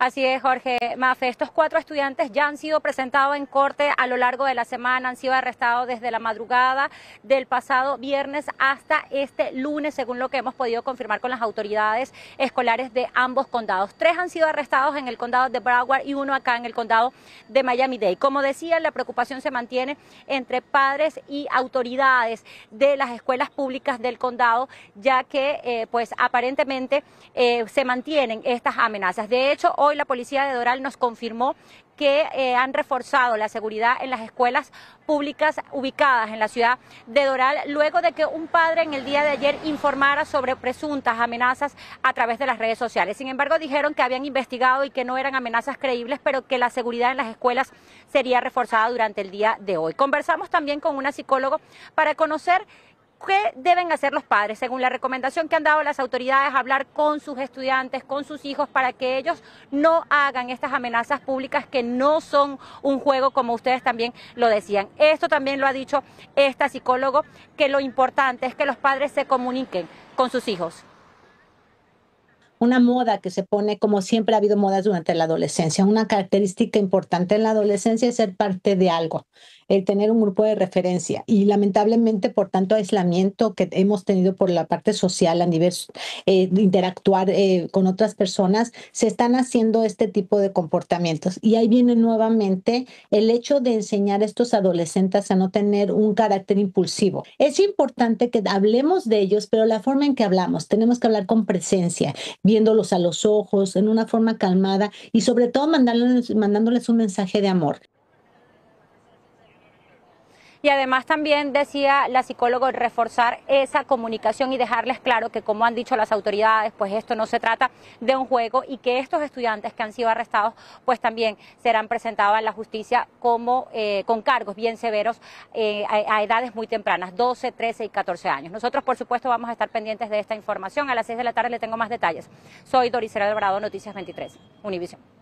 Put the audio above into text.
Así es, Jorge Mafe. Estos cuatro estudiantes ya han sido presentados en corte a lo largo de la semana, han sido arrestados desde la madrugada del pasado viernes hasta este lunes, según lo que hemos podido confirmar con las autoridades escolares de ambos condados. Tres han sido arrestados en el condado de Broward y uno acá en el condado de Miami-Dade. Como decía, la preocupación se mantiene entre padres y autoridades de las escuelas públicas del condado, ya que eh, pues aparentemente eh, se mantienen estas amenazas. De hecho, Hoy la policía de Doral nos confirmó que eh, han reforzado la seguridad en las escuelas públicas ubicadas en la ciudad de Doral, luego de que un padre en el día de ayer informara sobre presuntas amenazas a través de las redes sociales. Sin embargo, dijeron que habían investigado y que no eran amenazas creíbles, pero que la seguridad en las escuelas sería reforzada durante el día de hoy. Conversamos también con una psicóloga para conocer ¿Qué deben hacer los padres? Según la recomendación que han dado las autoridades, hablar con sus estudiantes, con sus hijos, para que ellos no hagan estas amenazas públicas que no son un juego, como ustedes también lo decían. Esto también lo ha dicho esta psicólogo, que lo importante es que los padres se comuniquen con sus hijos una moda que se pone, como siempre ha habido modas durante la adolescencia. Una característica importante en la adolescencia es ser parte de algo, el tener un grupo de referencia. Y lamentablemente, por tanto aislamiento que hemos tenido por la parte social, a nivel eh, interactuar eh, con otras personas, se están haciendo este tipo de comportamientos. Y ahí viene nuevamente el hecho de enseñar a estos adolescentes a no tener un carácter impulsivo. Es importante que hablemos de ellos, pero la forma en que hablamos, tenemos que hablar con presencia viéndolos a los ojos, en una forma calmada y sobre todo mandándoles, mandándoles un mensaje de amor. Y además también decía la psicóloga reforzar esa comunicación y dejarles claro que como han dicho las autoridades, pues esto no se trata de un juego y que estos estudiantes que han sido arrestados pues también serán presentados a la justicia como eh, con cargos bien severos eh, a, edades muy tempranas, 12, 13 y 14 años. Nosotros por supuesto vamos a estar pendientes de esta información. A las 6 de la tarde le tengo más detalles. Soy Dorisera Alvarado, Noticias 23, Univision